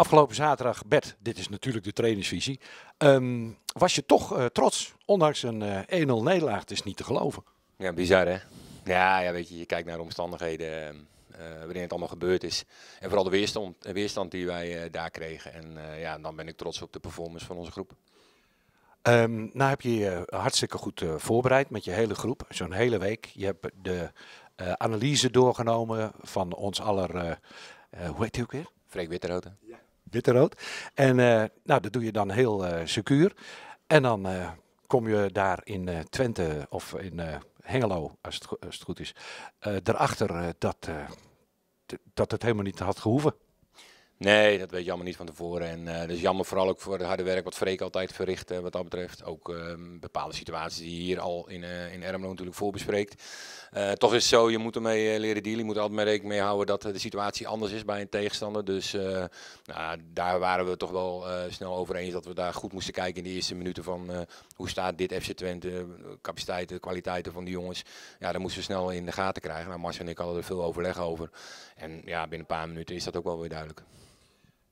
afgelopen zaterdag, Bert, dit is natuurlijk de trainingsvisie. Ehm, was je toch eh, trots, ondanks een 1-0 eh, nederlaag. Het is niet te geloven. Ja, bizar hè? Ja, ja weet je, je kijkt naar de omstandigheden ehm, eh, waarin het allemaal gebeurd is. En vooral de weerstand, weerstand die wij daar kregen. En ja, dan ben ik trots op de performance van onze groep. Um, nou heb je je hartstikke goed voorbereid met je hele groep, zo'n hele week. Je hebt de analyse doorgenomen van ons aller, hoe heet die ook weer? Freek Witterhouten. Ja rood. En eh, nou, dat doe je dan heel eh, secuur. En dan eh, kom je daar in Twente of in Hengelo, als het, het, goed is, erachter dat, dat het helemaal niet had gehoeven. Nee, dat weet je allemaal niet van tevoren. En uh, dat is jammer vooral ook voor het harde werk wat Freek altijd verricht eh, wat dat betreft. Ook ehm, bepaalde situaties die je hier al in, eh, in Ermelo natuurlijk voorbespreekt. toch is het zo, je moet ermee leren dealen. Je moet er altijd mee rekening mee houden dat de situatie anders is bij een tegenstander. Dus nou, daar waren we toch wel snel over eens dat we daar goed moesten kijken in de eerste minuten van hoe staat dit FC Twente, capaciteiten, kwaliteiten van die jongens. Ja, daar moesten we snel in de gaten krijgen. Nou, Mars en ik hadden er veel overleg over. En ja, binnen een paar minuten is dat ook wel weer duidelijk.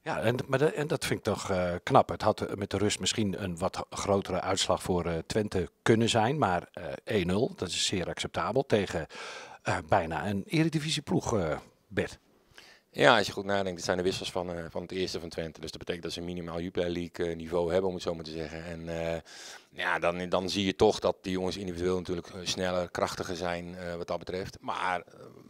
Ja, en, maar en dat vind ik toch eh, knap. Het had met de rust misschien een wat grotere uitslag voor eh, Twente kunnen zijn. Maar eh, 1-0, dat is zeer acceptabel tegen bijna een eredivisieploeg, Bert. Ja, als je goed nadenkt, dat zijn de wissels van, eh, van het eerste van Twente. Dus dat betekent dat ze een minimaal Jupiler League eh, niveau hebben, om het zo maar te zeggen. En eh, ja, dan, dan zie je toch dat die jongens individueel natuurlijk sneller, krachtiger zijn wat dat betreft. Maar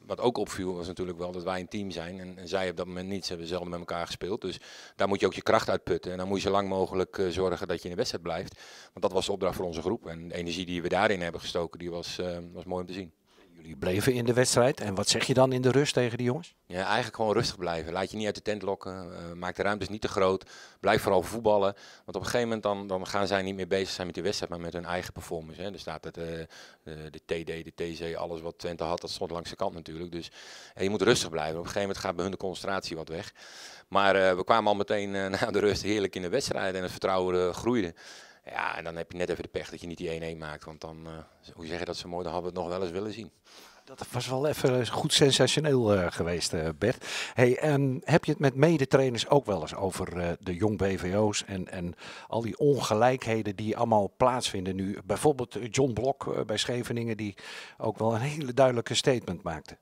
wat ook opviel was natuurlijk wel dat wij een team zijn. En, en zij op dat moment niet. Ze hebben zelden met elkaar gespeeld. Dus daar moet je ook je kracht uitputten. En dan moet je zo lang mogelijk zorgen dat je in de wedstrijd blijft. Want dat was de opdracht voor onze groep. En de energie die we daarin hebben gestoken, die was, was mooi om te zien jullie bleven in de wedstrijd. En wat zeg je dan in de rust tegen die jongens? Ja, eigenlijk gewoon rustig blijven. Laat je niet uit de tent lokken. Eh, maak de ruimtes niet te groot. Blijf vooral voetballen. Want op een gegeven moment dan, dan gaan zij niet meer bezig zijn met de wedstrijd, maar met hun eigen performance. Hè. Er staat eh, de TD, de TC, alles wat Twente had, dat stond langs de kant natuurlijk. Dus eh, je moet rustig blijven. Op een gegeven moment gaat bij hun de concentratie wat weg. Maar we kwamen al meteen na de rust heerlijk in de wedstrijd en het vertrouwen groeide. Ja, en dan heb je net even de pech dat je niet die 1-1 maakt. Want dan, eh, hoe zeg je dat zo mooi, dan hadden we het nog wel eens willen zien. Dat was wel even eh, goed sensationeel eh, geweest, uh, Bert. Hey, um, heb je het met medetrainers ook wel eens over de jong BVO's en, en al die ongelijkheden die allemaal plaatsvinden nu? Bijvoorbeeld John Blok bij Scheveningen, die ook wel een hele duidelijke statement maakte.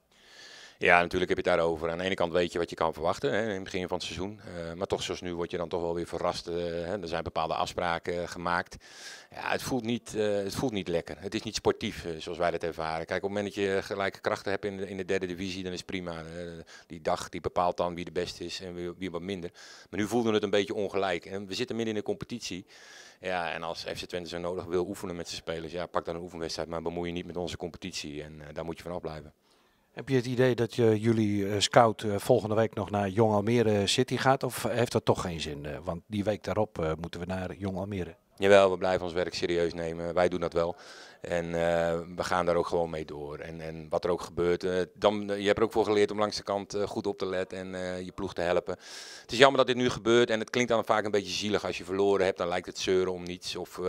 Ja, natuurlijk heb je het daarover. Aan de ene kant weet je wat je kan verwachten hè, in het begin van het seizoen. Eh, maar toch, zoals nu, word je dan toch wel weer verrast. Eh, hè. Er zijn bepaalde afspraken eh, gemaakt. Ja, het, voelt niet, het voelt niet lekker. Het is niet sportief, zoals wij dat ervaren. Kijk, op het moment dat je gelijke krachten hebt in de, in de derde divisie, dan is het prima. die dag die bepaalt dan wie de beste is en wie, wat minder. Maar nu voelde het een beetje ongelijk. En we zitten midden in de competitie. Ja, en als FC Twente zo nodig wil oefenen met zijn spelers, ja, pak dan een oefenwedstrijd, maar bemoei je niet met onze competitie. En daar moet je van blijven. Heb je het idee dat je, jullie eh, scout eh, volgende week nog naar Jong Almere City gaat? Of heeft dat toch geen zin? Eh, want die week daarop moeten we naar Jong Almere. Jawel, we blijven ons werk serieus nemen. Wij doen dat wel. En eh, we gaan daar ook gewoon mee door. En, en wat er ook gebeurt. Eh, dan, eh, je hebt er ook voor geleerd om langs de kant goed op te letten en je ploeg te helpen. Het is jammer dat dit nu gebeurt. En het klinkt dan vaak een beetje zielig. Als je verloren hebt, dan lijkt het zeuren om niets. Of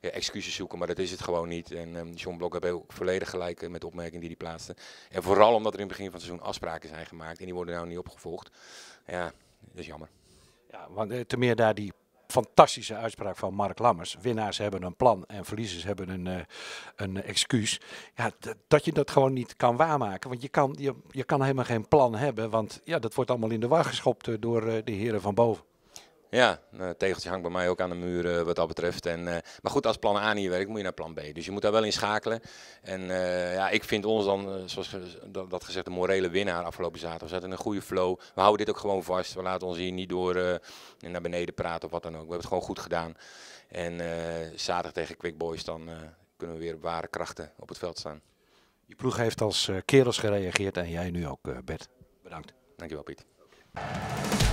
excuses zoeken, maar dat is het gewoon niet. En um, John Blok heeft ook volledig gelijk met de opmerking die hij plaatste. En vooral omdat er in het begin van het seizoen afspraken zijn gemaakt. En die worden nou niet opgevolgd. Ja, dat is jammer. Ja, want te meer daar die fantastische uitspraak van Mark Lammers. Winnaars hebben een plan en verliezers hebben een, eh, een excuus. Ja, dat je dat gewoon niet kan waarmaken. Want je kan, je, je kan helemaal geen plan hebben. Want ja, dat wordt allemaal in de war geschopt eh, door eh, de heren van boven. Ja, nou, een tegeltje hangt bij mij ook aan de muur eh, wat dat betreft. En, eh, maar goed, als plan A niet werkt, moet je naar plan B. Dus je moet daar wel in schakelen. En eh, ja, ik vind ons dan, zoals dat gezegd, de morele winnaar afgelopen zaterdag. We zaten in een goede flow. We houden dit ook gewoon vast. We laten ons hier niet door naar beneden praten of wat dan ook. We hebben het gewoon goed gedaan. En zaterdag tegen Quick Boys, dan kunnen we weer op ware krachten op het veld staan. Je ploeg heeft als kerels gereageerd en jij nu ook, Bert. Bedankt. Dankjewel, Piet.